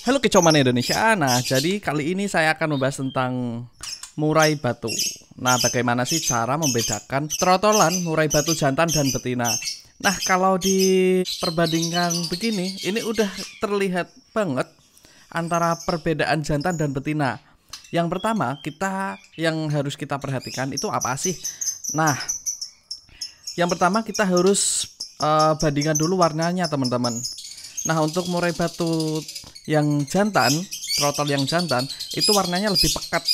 Halo kecoman Indonesia. Nah, jadi kali ini saya akan membahas tentang murai batu. Nah, bagaimana sih cara membedakan trotolan, murai batu jantan dan betina? Nah, kalau di perbandingan begini, ini udah terlihat banget antara perbedaan jantan dan betina. Yang pertama, kita yang harus kita perhatikan itu apa sih? Nah, yang pertama kita harus uh, bandingkan dulu warnanya, teman-teman. Nah, untuk murai batu yang jantan, trotol yang jantan itu warnanya lebih pekat.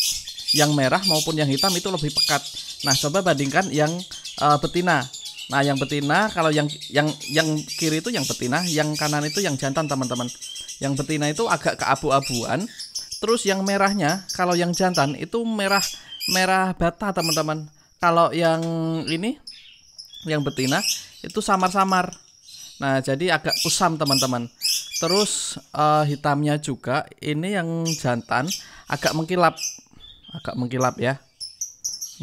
Yang merah maupun yang hitam itu lebih pekat. Nah, coba bandingkan yang uh, betina. Nah, yang betina kalau yang yang yang kiri itu yang betina, yang kanan itu yang jantan, teman-teman. Yang betina itu agak keabu-abuan. Terus yang merahnya kalau yang jantan itu merah merah bata, teman-teman. Kalau yang ini yang betina itu samar-samar. Nah, jadi agak kusam, teman-teman. Terus uh, hitamnya juga ini yang jantan agak mengkilap. Agak mengkilap ya.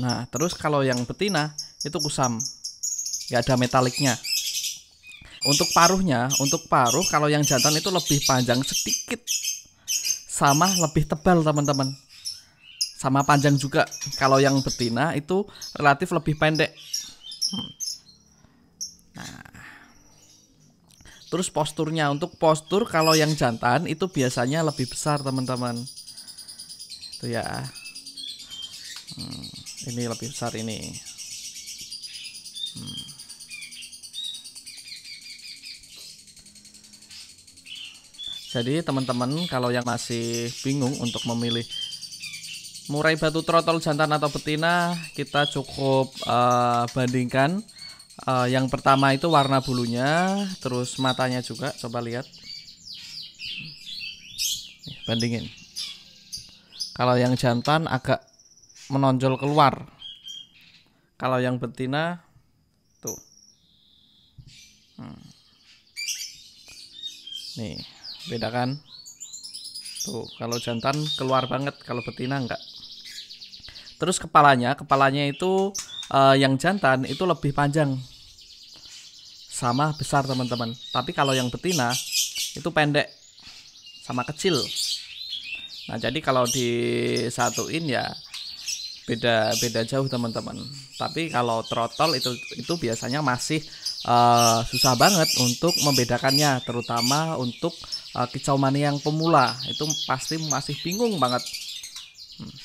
Nah, terus kalau yang betina itu kusam. Gak ada metaliknya. Untuk paruhnya, untuk paruh kalau yang jantan itu lebih panjang sedikit. Sama lebih tebal, teman-teman. Sama panjang juga. Kalau yang betina itu relatif lebih pendek. Hmm. Terus posturnya untuk postur kalau yang jantan itu biasanya lebih besar teman-teman. Itu ya. Hmm, ini lebih besar ini. Hmm. Jadi teman-teman kalau yang masih bingung untuk memilih murai batu trotol jantan atau betina, kita cukup uh, bandingkan Uh, yang pertama itu warna bulunya, terus matanya juga. Coba lihat, bandingin. Kalau yang jantan agak menonjol keluar. Kalau yang betina, tuh. Hmm. Nih, beda kan? Tuh, kalau jantan keluar banget, kalau betina enggak. Terus kepalanya, kepalanya itu uh, yang jantan itu lebih panjang sama besar teman-teman tapi kalau yang betina itu pendek sama kecil nah jadi kalau disatuin ya beda beda jauh teman-teman tapi kalau trotol itu itu biasanya masih uh, susah banget untuk membedakannya terutama untuk uh, kicau mani yang pemula itu pasti masih bingung banget hmm.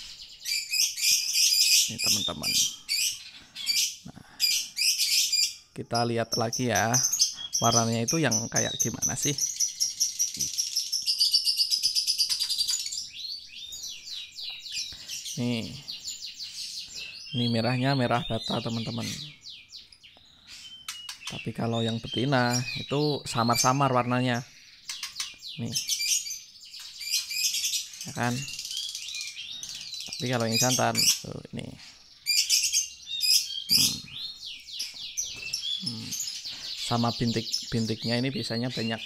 ini teman-teman kita lihat lagi ya warnanya itu yang kayak gimana sih nih ini merahnya merah bata teman-teman tapi kalau yang betina itu samar-samar warnanya nih ya kan tapi kalau yang jantan tuh ini sama bintik-bintiknya ini biasanya banyak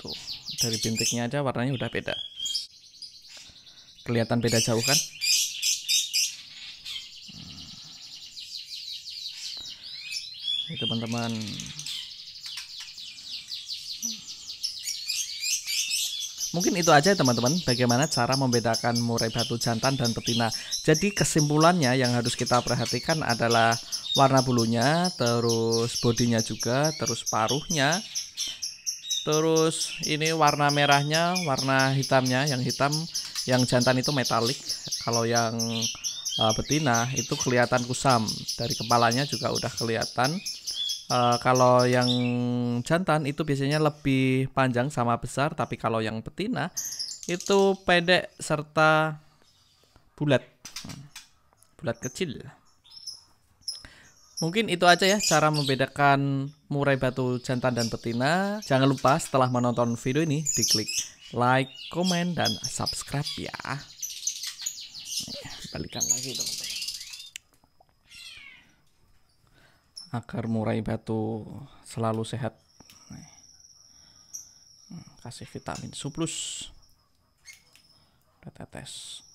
tuh dari bintiknya aja warnanya udah beda kelihatan beda jauh kan hmm. teman-teman Mungkin itu aja teman-teman bagaimana cara membedakan murai batu jantan dan betina. Jadi kesimpulannya yang harus kita perhatikan adalah warna bulunya terus bodinya juga terus paruhnya terus ini warna merahnya warna hitamnya yang hitam yang jantan itu metalik kalau yang uh, betina itu kelihatan kusam dari kepalanya juga udah kelihatan uh, kalau yang jantan itu biasanya lebih panjang sama besar tapi kalau yang betina itu pendek serta bulat hmm, bulat kecil Mungkin itu aja ya cara membedakan murai batu jantan dan betina. Jangan lupa setelah menonton video ini diklik like, komen, dan subscribe ya. Nah, balikan lagi dong. Agar murai batu selalu sehat. Hmm, kasih vitamin suplus. Kita tetes.